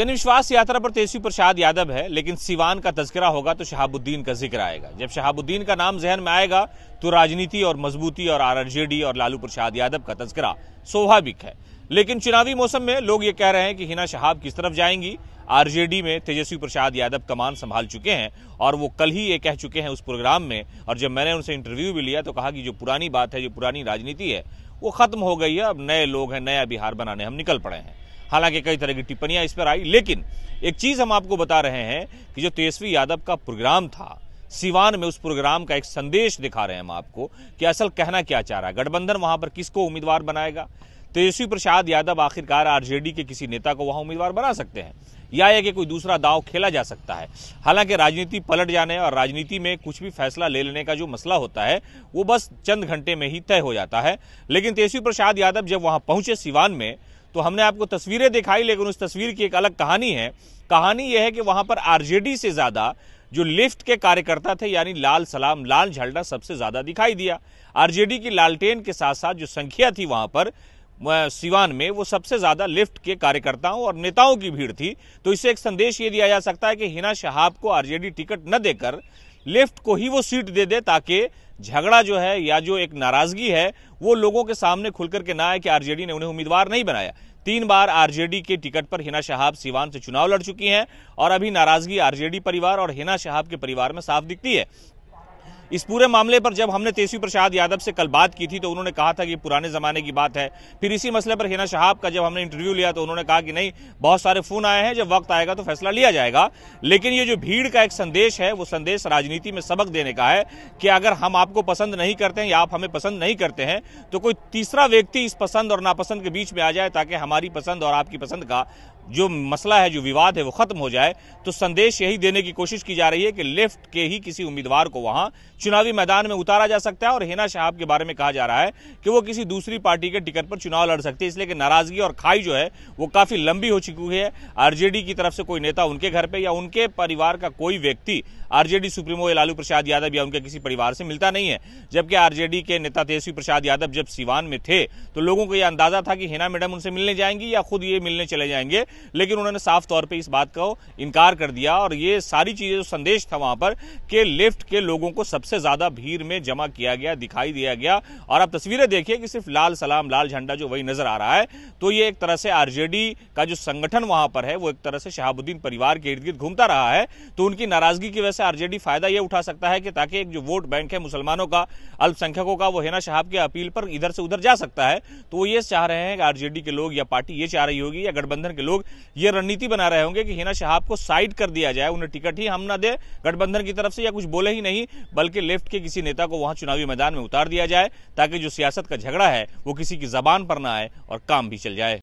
जनविश्वास यात्रा पर तेजस्वी प्रसाद यादव है लेकिन सिवान का तस्करा होगा तो शहाबुद्दीन का जिक्र आएगा जब शहाबुद्दीन का नाम जहन में आएगा तो राजनीति और मजबूती और आरजेडी और लालू प्रसाद यादव का तस्करा स्वाभाविक है लेकिन चुनावी मौसम में लोग ये कह रहे हैं कि हिना शहाब किस तरफ जाएंगी आरजेडी में तेजस्वी प्रसाद यादव कमान संभाल चुके हैं और वो कल ही ये कह चुके हैं उस प्रोग्राम में और जब मैंने उनसे इंटरव्यू भी लिया तो कहा कि जो पुरानी बात है जो पुरानी राजनीति है वो खत्म हो गई है अब नए लोग हैं नया बिहार बनाने हम निकल पड़े हैं हालांकि कई तरह की टिप्पणियां इस पर आई लेकिन एक चीज हम आपको बता रहे हैं कि जो तेजस्वी यादव का प्रोग्राम था सिवान में उस प्रोग्राम का एक संदेश दिखा रहे हैं हम आपको कि असल कहना क्या चाह रहा है गठबंधन वहां पर किसको उम्मीदवार बनाएगा तेजस्वी प्रसाद यादव आखिरकार आरजेडी के किसी नेता को वहां उम्मीदवार बना सकते हैं या यह कि कोई दूसरा दाव खेला जा सकता है हालांकि राजनीति पलट जाने और राजनीति में कुछ भी फैसला ले लेने का जो मसला होता है वो बस चंद घंटे में ही तय हो जाता है लेकिन तेजस्वी प्रसाद यादव जब वहां पहुंचे सिवान में तो हमने आपको तस्वीरें दिखाई लेकिन उस तस्वीर की एक अलग कहानी है कहानी यह है कि वहां पर आरजेडी से ज्यादा जो लिफ्ट के कार्यकर्ता थे यानी लाल सलाम लाल झलडा सबसे ज्यादा दिखाई दिया आरजेडी की लालटेन के साथ साथ जो संख्या थी वहां पर सिवान में वो सबसे ज्यादा लिफ्ट के कार्यकर्ताओं और नेताओं की भीड़ थी तो इससे एक संदेश ये दिया जा सकता है कि हिना शहाब को आरजेडी टिकट न देकर लेफ्ट को ही वो सीट दे दे ताकि झगड़ा जो है या जो एक नाराजगी है वो लोगों के सामने खुलकर के ना आए कि आरजेडी ने उन्हें उम्मीदवार नहीं बनाया तीन बार आरजेडी के टिकट पर हिना शहाब सीवान से चुनाव लड़ चुकी हैं और अभी नाराजगी आरजेडी परिवार और हिना शहाब के परिवार में साफ दिखती है इस पूरे मामले पर जब हमने तेजस्वी प्रसाद यादव से कल बात की थी तो उन्होंने कहा था कि पुराने ज़माने की बात है फिर इसी मसले पर हिना शहाब का जब हमने इंटरव्यू लिया तो उन्होंने कहा कि नहीं बहुत सारे फ़ोन आए हैं जब वक्त आएगा तो फैसला लिया जाएगा लेकिन ये जो भीड़ का एक संदेश है वो संदेश राजनीति में सबक देने का है कि अगर हम आपको पसंद नहीं करते हैं या आप हमें पसंद नहीं करते हैं तो कोई तीसरा व्यक्ति इस पसंद और नापसंद के बीच में आ जाए ताकि हमारी पसंद और आपकी पसंद का जो मसला है जो विवाद है वो खत्म हो जाए तो संदेश यही देने की कोशिश की जा रही है कि लेफ्ट के ही किसी उम्मीदवार को वहां चुनावी मैदान में उतारा जा सकता है और हिना शहाब के बारे में कहा जा रहा है कि वो किसी दूसरी पार्टी के टिकट पर चुनाव लड़ सकती है इसलिए कि नाराजगी और खाई जो है वो काफ़ी लंबी हो चुकी है आरजेडी की तरफ से कोई नेता उनके घर पर या उनके परिवार का कोई व्यक्ति आरजेडी सुप्रीमो लालू प्रसाद यादव या उनके किसी परिवार से मिलता नहीं है जबकि आरजेडी के नेता तेजस्वी प्रसाद यादव जब सिवान में थे तो लोगों को यह अंदाजा था कि हिना मैडम उनसे मिलने जाएंगी या खुद ये मिलने चले जाएंगे लेकिन उन्होंने साफ तौर पर इस बात को इनकार कर दिया और ये सारी चीज़ें जो संदेश था वहां पर कि लेफ्ट के लोगों को सब सबसे ज्यादा भीड़ में जमा किया गया दिखाई दिया गया और आप तस्वीरें देखिए कि सिर्फ लाल सलाम लाल झंडा जो वही नजर आ रहा है तो ये एक तरह से आरजेडी का जो संगठन वहां पर है वो एक तरह से शहाबुद्दीन परिवार के इर्द गिर्द घूमता रहा है तो उनकी नाराजगी की वजह से आरजेडी फायदा यह उठा सकता है कि ताकि एक जो वोट बैंक है मुसलमानों का अल्पसंख्यकों का वो हेना शहाब की अपील पर इधर से उधर जा सकता है तो वो ये चाह रहे हैं कि आरजेडी के लोग या पार्टी ये चाह रही होगी या गठबंधन के लोग ये रणनीति बना रहे होंगे कि हिना शहाब को साइड कर दिया जाए उन्हें टिकट ही हम ना दे गठबंधन की तरफ से या कुछ बोले ही नहीं बल्कि करके लेफ्ट के किसी नेता को वहां चुनावी मैदान में उतार दिया जाए ताकि जो सियासत का झगड़ा है वो किसी की जबान पर ना आए और काम भी चल जाए